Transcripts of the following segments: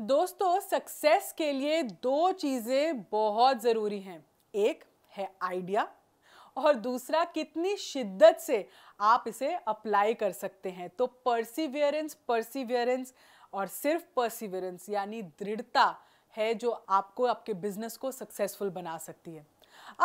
दोस्तों सक्सेस के लिए दो चीज़ें बहुत ज़रूरी हैं एक है आइडिया और दूसरा कितनी शिद्दत से आप इसे अप्लाई कर सकते हैं तो परसिवियरेंस परसिवियरेंस और सिर्फ परसिवियरेंस यानी दृढ़ता है जो आपको आपके बिजनेस को सक्सेसफुल बना सकती है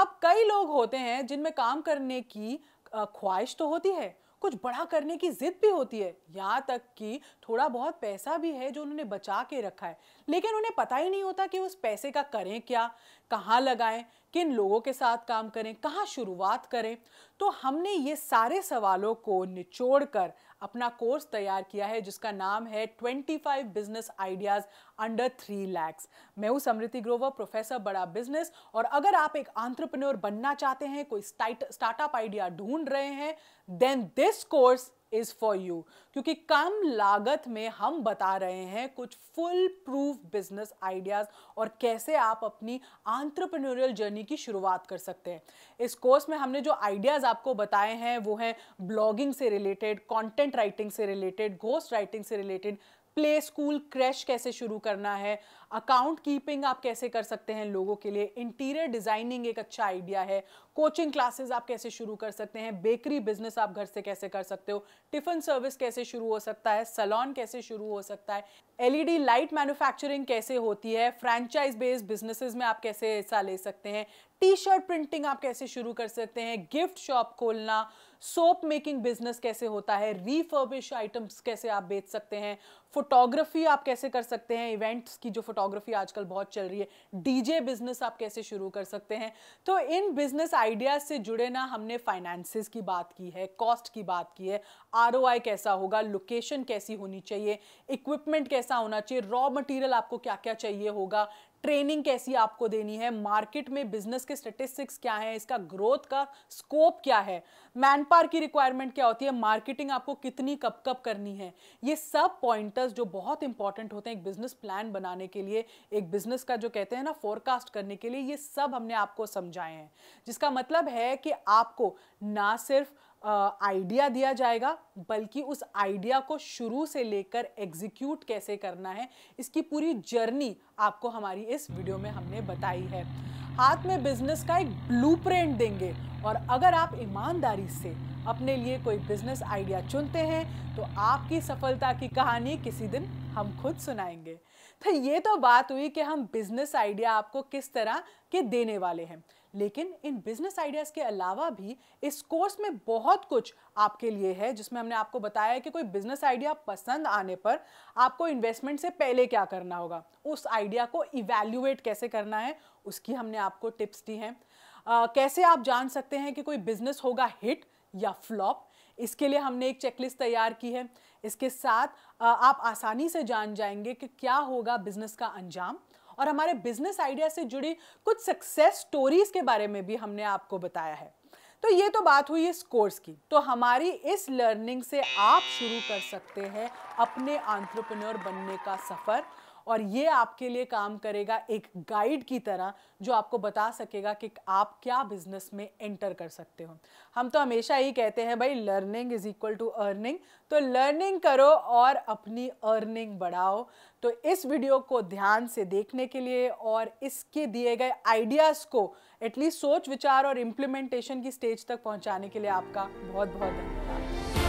अब कई लोग होते हैं जिनमें काम करने की ख्वाहिश तो होती है कुछ बड़ा करने की ज़िद भी होती है यहाँ तक कि थोड़ा बहुत पैसा भी है जो उन्होंने बचा के रखा है लेकिन उन्हें पता ही नहीं होता कि उस पैसे का करें क्या कहाँ लगाएं किन लोगों के साथ काम करें कहाँ शुरुआत करें तो हमने ये सारे सवालों को निचोड़ कर अपना कोर्स तैयार किया है जिसका नाम है 25 business ideas under three lakhs मैं हूँ समृति ग्रोवर प्रोफेसर बड़ा बिजनेस और अगर आप एक आंट्रप्रनोर बनना चाहते हैं कोई स्टार्टअप आइडिया ढूंढ रहे हैं then this course is for you क्योंकि कम लागत में हम बता रहे हैं कुछ फुल प्रूफ बिजनेस आइडियाज़ और कैसे आप अपनी आंट्रप्रनोरियल जर्नी की शुरुआत कर सकते हैं इस कोर्स में हमने जो आइडियाज़ आपको बताए हैं वो हैं ब्लॉगिंग से रिलेटेड कंटेंट राइटिंग से रिलेटेड घोस्ट राइटिंग से रिलेटेड प्ले स्कूल क्रैश कैसे शुरू करना है अकाउंट कीपिंग आप कैसे कर सकते हैं लोगों के लिए इंटीरियर डिज़ाइनिंग एक अच्छा आइडिया है कोचिंग क्लासेस आप कैसे शुरू कर सकते हैं बेकरी बिजनेस आप घर से कैसे कर सकते हो टिफ़िन सर्विस कैसे शुरू हो सकता है सलॉन कैसे शुरू हो सकता है एलईडी लाइट मैन्युफैक्चरिंग कैसे होती है फ्रेंचाइज बेस्ड बिजनेसेस में आप कैसे हिस्सा ले सकते हैं टी शर्ट प्रिंटिंग आप कैसे शुरू कर सकते हैं गिफ्ट शॉप खोलना सोप मेकिंग बिजनेस कैसे होता है रीफर्बिश आइटम्स कैसे आप बेच सकते हैं फोटोग्राफी आप कैसे कर सकते हैं इवेंट्स की जो फोटोग्राफी आजकल बहुत चल रही है डीजे बिजनेस आप कैसे शुरू कर सकते हैं तो इन बिजनेस आइडियाज से जुड़े ना हमने फाइनेंसिस की बात की है कॉस्ट की बात की है आर कैसा होगा लोकेशन कैसी होनी चाहिए इक्विपमेंट कैसे कैसा होना चाहिए रॉ मटेरियल आपको क्या क्या चाहिए होगा ट्रेनिंग कैसी आपको देनी है मार्केट में बिजनेस के स्टेटिस्टिक्स क्या है इसका ग्रोथ का स्कोप क्या है मैन पावर की रिक्वायरमेंट क्या होती है मार्केटिंग आपको कितनी कब कब करनी है ये सब पॉइंटर्स जो बहुत इंपॉर्टेंट होते हैं एक बिजनेस प्लान बनाने के लिए एक बिजनेस का जो कहते हैं ना फोरकास्ट करने के लिए ये सब हमने आपको समझाए हैं जिसका मतलब है कि आपको ना सिर्फ आइडिया दिया जाएगा बल्कि उस आइडिया को शुरू से लेकर एग्जीक्यूट कैसे करना है इसकी पूरी जर्नी आपको हमारी इस वीडियो में हमने बताई है हाथ में बिजनेस का एक ब्लूप्रिंट देंगे और अगर आप ईमानदारी से अपने लिए कोई बिजनेस आइडिया चुनते हैं तो आपकी सफलता की कहानी किसी दिन हम खुद सुनाएंगे तो ये तो बात हुई कि हम बिजनेस आइडिया आपको किस तरह के देने वाले हैं लेकिन इन बिजनेस आइडियाज़ के अलावा भी इस कोर्स में बहुत कुछ आपके लिए है जिसमें हमने आपको बताया है कि कोई बिजनेस आइडिया पसंद आने पर आपको इन्वेस्टमेंट से पहले क्या करना होगा उस आइडिया को इवेल्यूएट कैसे करना है उसकी हमने आपको टिप्स दी हैं कैसे आप जान सकते हैं कि कोई बिजनेस होगा हिट या फ्लॉप इसके लिए हमने एक चेकलिस्ट तैयार की है इसके साथ आप आसानी से जान जाएंगे कि क्या होगा बिजनेस का अंजाम और हमारे बिजनेस आइडिया से जुड़ी कुछ सक्सेस स्टोरीज के बारे में भी हमने आपको बताया है तो ये तो बात हुई इस कोर्स की तो हमारी इस लर्निंग से आप शुरू कर सकते हैं अपने आंट्रप्रनोर बनने का सफ़र और ये आपके लिए काम करेगा एक गाइड की तरह जो आपको बता सकेगा कि आप क्या बिजनेस में एंटर कर सकते हो हम तो हमेशा ही कहते हैं भाई learning is equal to earning तो लर्निंग करो और अपनी अर्निंग बढ़ाओ तो इस वीडियो को ध्यान से देखने के लिए और इसके दिए गए आइडियाज़ को एटलीस्ट सोच विचार और इम्प्लीमेंटेशन की स्टेज तक पहुंचाने के लिए आपका बहुत बहुत धन्यवाद